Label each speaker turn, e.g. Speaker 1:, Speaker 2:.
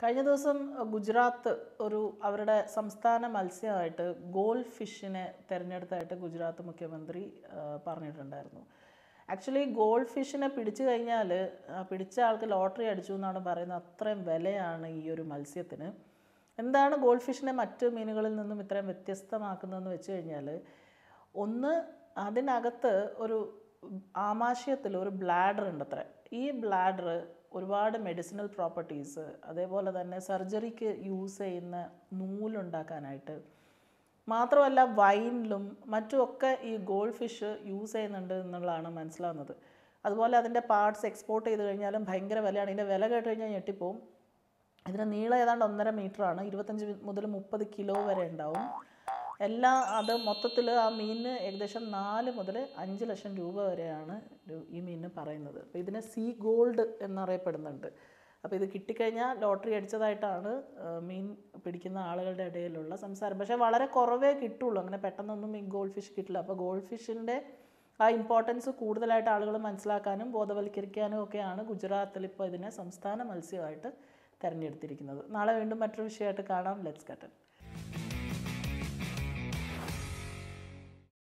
Speaker 1: കഴിഞ്ഞ ദിവസം ഗുജറാത്ത് ഒരു അവരുടെ സംസ്ഥാന മത്സ്യമായിട്ട് ഗോൾഡ് ഫിഷിനെ തിരഞ്ഞെടുത്തായിട്ട് ഗുജറാത്ത് മുഖ്യമന്ത്രി പറഞ്ഞിട്ടുണ്ടായിരുന്നു ആക്ച്വലി ഗോൾഡ് ഫിഷിനെ പിടിച്ചു കഴിഞ്ഞാൽ പിടിച്ച ആൾക്ക് ലോട്ടറി അടിച്ചു എന്നാണ് പറയുന്നത് അത്രയും വിലയാണ് ഈ ഒരു മത്സ്യത്തിന് എന്താണ് ഗോൾഡ് ഫിഷിനെ മറ്റ് മീനുകളിൽ നിന്നും ഇത്രയും വ്യത്യസ്തമാക്കുന്നതെന്ന് വെച്ച് കഴിഞ്ഞാൽ ഒന്ന് അതിനകത്ത് ഒരു ആമാശയത്തിൽ ഒരു ബ്ലാഡർ ഉണ്ട് അത്ര ഈ ബ്ലാഡർ ഒരുപാട് മെഡിസിനൽ പ്രോപ്പർട്ടീസ് അതേപോലെ തന്നെ സർജറിക്ക് യൂസ് ചെയ്യുന്ന നൂലുണ്ടാക്കാനായിട്ട് മാത്രമല്ല വൈനിലും മറ്റുമൊക്കെ ഈ ഗോൾഡ് ഫിഷ് യൂസ് ചെയ്യുന്നുണ്ട് എന്നുള്ളതാണ് മനസ്സിലാവുന്നത് അതുപോലെ അതിൻ്റെ പാർട്സ് എക്സ്പോർട്ട് ചെയ്ത് കഴിഞ്ഞാലും ഭയങ്കര വിലയാണ് ഇതിൻ്റെ വില കേട്ട് കഴിഞ്ഞാൽ ഞെട്ടിപ്പോവും ഇതിന് നീളം ഏതാണ്ട് ഒന്നര മീറ്ററാണ് ഇരുപത്തഞ്ച് മുതൽ മുപ്പത് കിലോ വരെ ഉണ്ടാവും എല്ലാ അത് മൊത്തത്തിൽ ആ മീനിന് ഏകദേശം നാല് മുതൽ അഞ്ച് ലക്ഷം രൂപ വരെയാണ് ഈ മീനിന് പറയുന്നത് അപ്പോൾ ഇതിനെ സീ ഗോൾഡ് എന്നറിയപ്പെടുന്നുണ്ട് അപ്പോൾ ഇത് കിട്ടിക്കഴിഞ്ഞാൽ ലോട്ടറി അടിച്ചതായിട്ടാണ് മീൻ പിടിക്കുന്ന ആളുകളുടെ ഇടയിലുള്ള സംസാരം പക്ഷേ വളരെ കുറവേ കിട്ടുള്ളൂ അങ്ങനെ പെട്ടെന്നൊന്നും ഈ ഗോൾഡ് ഫിഷ് കിട്ടില്ല അപ്പോൾ ഗോൾഡ് ഫിഷിൻ്റെ ആ ഇമ്പോർട്ടൻസ് കൂടുതലായിട്ട് ആളുകൾ മനസ്സിലാക്കാനും ബോധവൽക്കരിക്കാനും ഒക്കെയാണ് ഗുജറാത്തിൽ ഇപ്പോൾ ഇതിനെ സംസ്ഥാന മത്സ്യമായിട്ട് തിരഞ്ഞെടുത്തിരിക്കുന്നത് നാളെ വീണ്ടും മറ്റൊരു വിഷയമായിട്ട് കാണാം ലെറ്റ്സ് കട്ടൻ